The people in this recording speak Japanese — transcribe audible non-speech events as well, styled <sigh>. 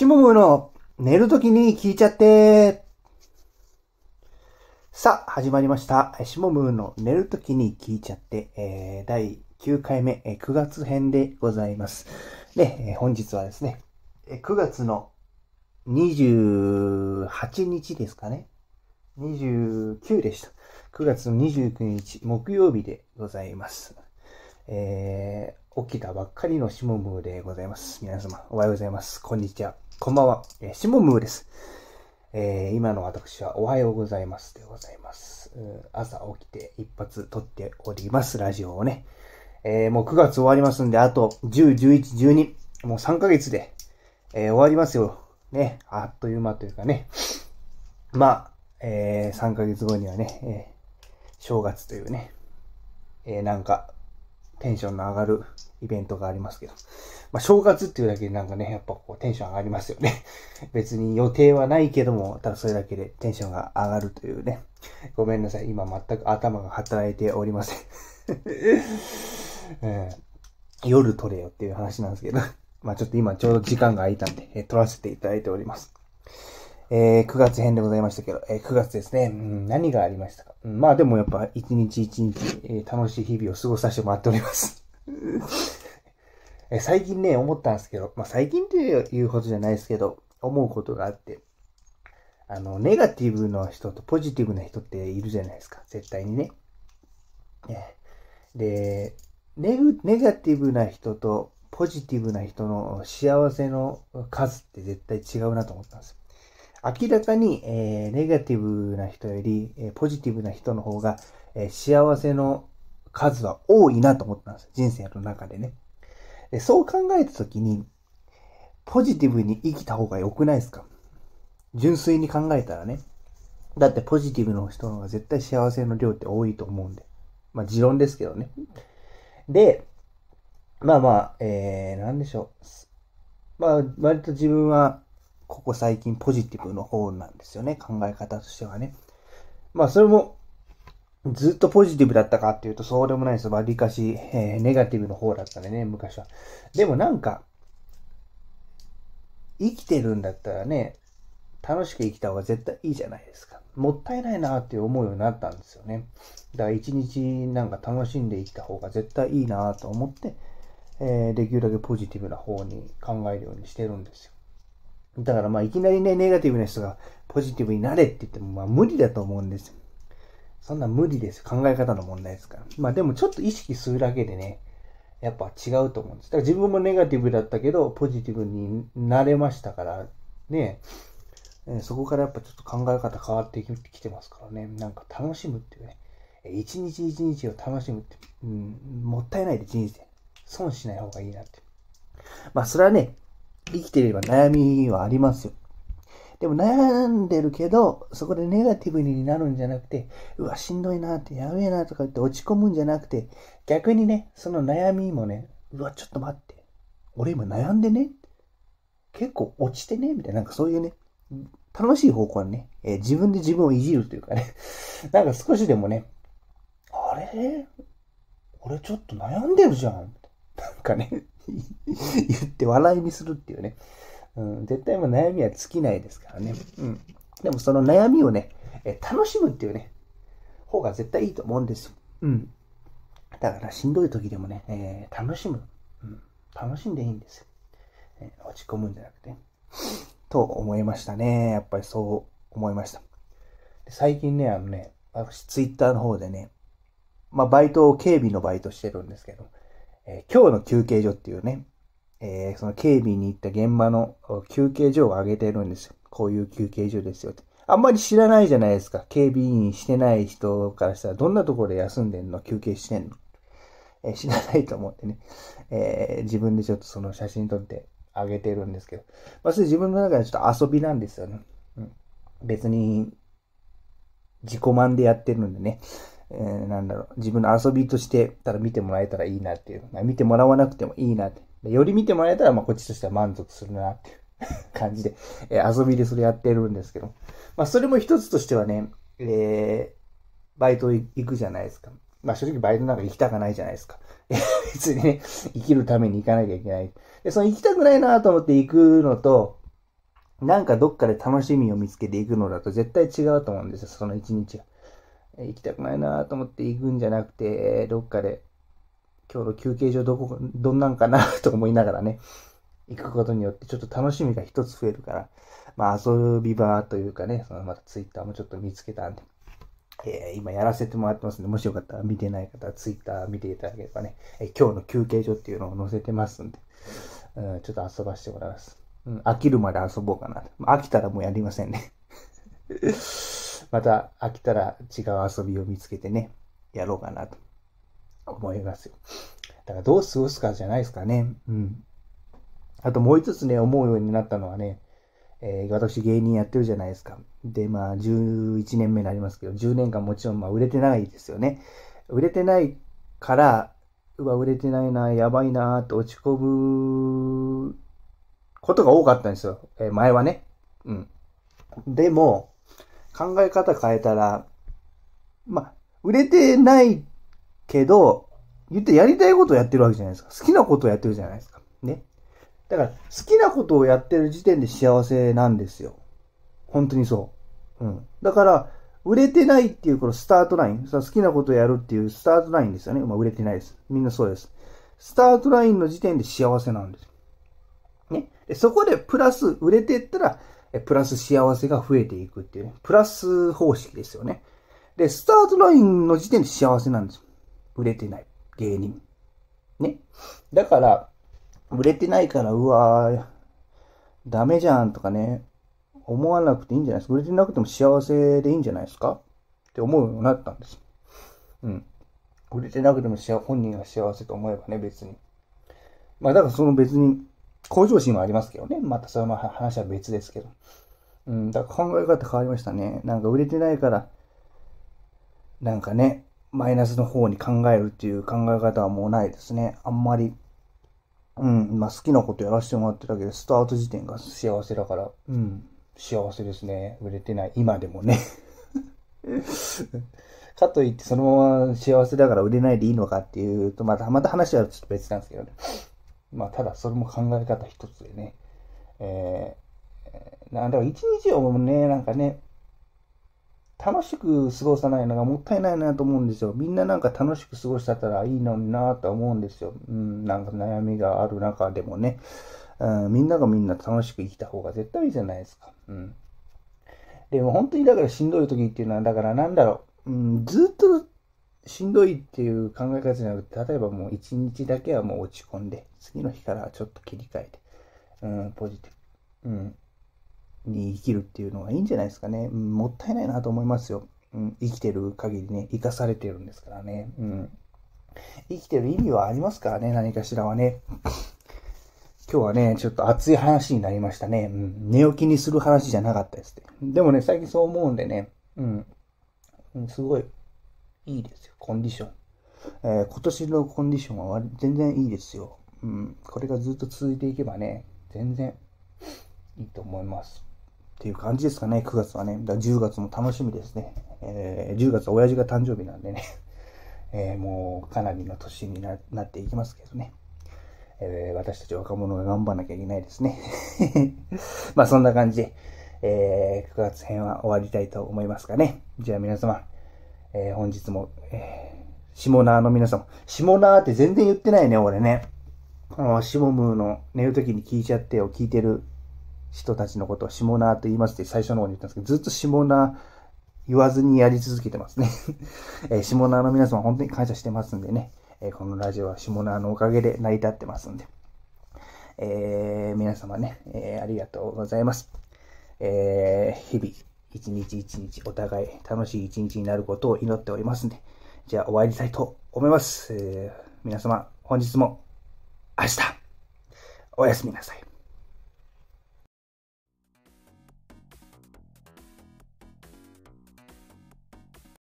しもぶの寝るときに聞いちゃって。さあ、始まりました。しもぶの寝るときに聞いちゃって、えー、第9回目、えー、9月編でございます。で、えー、本日はですね、9月の28日ですかね。29でした。9月の29日、木曜日でございます。えー、起きたばっかりのしもむでございます。皆様、おはようございます。こんにちは。こんばんは。えシモムーです。えー、今の私はおはようございますでございます。朝起きて一発撮っております。ラジオをね。えー、もう9月終わりますんで、あと10、11、12、もう3ヶ月で、えー、終わりますよ。ね。あっという間というかね。まあ、えー、3ヶ月後にはね、えー、正月というね、えー、なんか、テンションの上がるイベントがありますけど。まあ、正月っていうだけでなんかね、やっぱこうテンション上がりますよね。<laughs> 別に予定はないけども、ただそれだけでテンションが上がるというね。ごめんなさい。今全く頭が働いておりません。<laughs> 夜撮れよっていう話なんですけど。まあちょっと今ちょうど時間が空いたんで、え撮らせていただいております。えー、9月編でございましたけど、えー、9月ですね、うん、何がありましたか、うん、まあでもやっぱ一日一日、えー、楽しい日々を過ごさせてもらっております。<laughs> えー、最近ね、思ったんですけど、まあ最近ということじゃないですけど、思うことがあって、あの、ネガティブな人とポジティブな人っているじゃないですか、絶対にね。ねでネグ、ネガティブな人とポジティブな人の幸せの数って絶対違うなと思ったんですよ。明らかに、えー、ネガティブな人より、えー、ポジティブな人の方が、えー、幸せの数は多いなと思ったんです。人生の中でね。でそう考えたときに、ポジティブに生きた方が良くないですか純粋に考えたらね。だってポジティブの人の方が絶対幸せの量って多いと思うんで。まあ、持論ですけどね。で、まあまあ、えー、なんでしょう。まあ、割と自分はここ最近ポジティブの方なんですよね。考え方としてはね。まあ、それも、ずっとポジティブだったかっていうと、そうでもないです。わりかし、えー、ネガティブの方だったね、昔は。でもなんか、生きてるんだったらね、楽しく生きた方が絶対いいじゃないですか。もったいないなって思うようになったんですよね。だから一日なんか楽しんで生きた方が絶対いいなと思って、えー、できるだけポジティブな方に考えるようにしてるんですよ。だからまあいきなりね、ネガティブな人がポジティブになれって言ってもまあ無理だと思うんですよ。そんな無理です。考え方の問題ですから。まあでもちょっと意識するだけでね、やっぱ違うと思うんです。だから自分もネガティブだったけど、ポジティブになれましたから、ね、そこからやっぱちょっと考え方変わってきてますからね。なんか楽しむっていうね。一日一日を楽しむって、うん、もったいないで人生。損しない方がいいなって。まあそれはね、生きていれば悩みはありますよ。でも悩んでるけど、そこでネガティブになるんじゃなくて、うわ、しんどいなって、やべえなとか言って落ち込むんじゃなくて、逆にね、その悩みもね、うわ、ちょっと待って。俺今悩んでね。結構落ちてね。みたいな、なんかそういうね、楽しい方向にね、えー、自分で自分をいじるというかね、<laughs> なんか少しでもね、あれ俺ちょっと悩んでるじゃん。なんかね <laughs> 言って笑いにするっていうね。うん、絶対も悩みは尽きないですからね。うん。でもその悩みをね、え楽しむっていうね、方が絶対いいと思うんです。うん。だからしんどい時でもね、えー、楽しむ、うん。楽しんでいいんですえー、落ち込むんじゃなくて。と思いましたね。やっぱりそう思いました。最近ね、あのね、私ツイッターの方でね、まあバイトを警備のバイトしてるんですけど、えー、今日の休憩所っていうね、えー、その警備に行った現場の休憩所を挙げてるんですよ。こういう休憩所ですよって。あんまり知らないじゃないですか。警備員してない人からしたら、どんなところで休んでんの休憩してんの、えー、知らないと思ってね、えー、自分でちょっとその写真撮ってあげてるんですけど、まあ、それ自分の中でちょっと遊びなんですよね。うん、別に、自己満でやってるんでね。えー、なんだろう、自分の遊びとしてたら見てもらえたらいいなっていう。見てもらわなくてもいいなって。より見てもらえたら、まあ、こっちとしては満足するなっていう <laughs> 感じで、えー、遊びでそれやってるんですけど。まあ、それも一つとしてはね、えー、バイト行くじゃないですか。まあ、正直バイトなんか行きたくないじゃないですか。<laughs> 別にね、生きるために行かなきゃいけない。で、その行きたくないなと思って行くのと、なんかどっかで楽しみを見つけていくのだと絶対違うと思うんですよ、その一日が。行きたくないなと思って行くんじゃなくて、どっかで、今日の休憩所どこ、どんなんかなと思いながらね、行くことによってちょっと楽しみが一つ増えるから、まあ遊び場というかね、そのまたツイッターもちょっと見つけたんで、えー、今やらせてもらってますんで、もしよかったら見てない方はツイッター見ていただければね、えー、今日の休憩所っていうのを載せてますんで、うん、ちょっと遊ばせてもらいます。うん、飽きるまで遊ぼうかな。飽きたらもうやりませんね。また飽きたら違う遊びを見つけてね、やろうかなと思いますよ。だからどう過ごすかじゃないですかね。うん。あともう一つね、思うようになったのはね、えー、私芸人やってるじゃないですか。で、まあ、11年目になりますけど、10年間もちろん、まあ、売れてないですよね。売れてないから、うわ、売れてないな、やばいな、って落ち込むことが多かったんですよ。えー、前はね。うん。でも、考え方変えたら、ま売れてないけど、言ってやりたいことをやってるわけじゃないですか。好きなことをやってるじゃないですか。ね。だから、好きなことをやってる時点で幸せなんですよ。本当にそう。うん。だから、売れてないっていうこのスタートライン。好きなことをやるっていうスタートラインですよね。まあ、売れてないです。みんなそうです。スタートラインの時点で幸せなんです。ね。でそこでプラス売れていったら、プラス幸せが増えていくっていうね、プラス方式ですよね。で、スタートラインの時点で幸せなんですよ。売れてない。芸人。ね。だから、売れてないから、うわー、ダメじゃんとかね、思わなくていいんじゃないですか。売れてなくても幸せでいいんじゃないですかって思うようになったんです。うん。売れてなくても本人が幸せと思えばね、別に。まあだからその別に向上心はありますけどね。またその話は別ですけど。うん、だから考え方変わりましたね。なんか売れてないから、なんかね、マイナスの方に考えるっていう考え方はもうないですね。あんまり。うん、まあ好きなことやらせてもらってるだけで、スタート時点が幸せだから、うん、幸せですね。売れてない。今でもね <laughs> かといってそのまま幸せだから売れないでいいのかっていうと、また、また話はちょっと別なんですけどね。まあ、ただそれも考え方一つでね、えー、なんだろ一日をね、なんかね、楽しく過ごさないのがもったいないなと思うんですよ。みんななんか楽しく過ごしちゃったらいいのになと思うんですよ。うん、なんか悩みがある中でもね、うん、みんながみんな楽しく生きた方が絶対いいじゃないですか。うん。でも本当にだからしんどい時っていうのは、だからなんだろう、うん、ずっとしんどいっていう考え方じゃなくて、例えばもう一日だけはもう落ち込んで、次の日からちょっと切り替えて、うん、ポジティブ、うん、に生きるっていうのがいいんじゃないですかね。もったいないなと思いますよ。うん、生きてる限りね、生かされてるんですからね。うん。生きてる意味はありますからね、何かしらはね。今日はね、ちょっと熱い話になりましたね。うん、寝起きにする話じゃなかったですって。でもね、最近そう思うんでね、うん、うん、すごいいいですよ、コンディション。えー、今年のコンディションは全然いいですよ。うん、これがずっと続いていけばね、全然いいと思います。っていう感じですかね、9月はね。だ10月も楽しみですね。えー、10月は親父が誕生日なんでね、<laughs> えー、もうかなりの年になっていきますけどね。えー、私たち若者が頑張らなきゃいけないですね。<laughs> まあそんな感じで、えー、9月編は終わりたいと思いますかね。じゃあ皆様、えー、本日も、えー、シモナーの皆様。シモナーって全然言ってないね、俺ね。この、シモムーの寝るときに聞いちゃってを聞いてる人たちのことをシモナーと言いますって最初の方に言ったんですけど、ずっとシモナー言わずにやり続けてますね。<laughs> えー、シモナーの皆様本当に感謝してますんでね。えー、このラジオはシモナーのおかげで成り立ってますんで。えー、皆様ね、えー、ありがとうございます。えー、日々。一日一日お互い楽しい一日になることを祈っておりますんで、じゃあ終わりたいと思います。えー、皆様、本日も明日、おやすみなさい。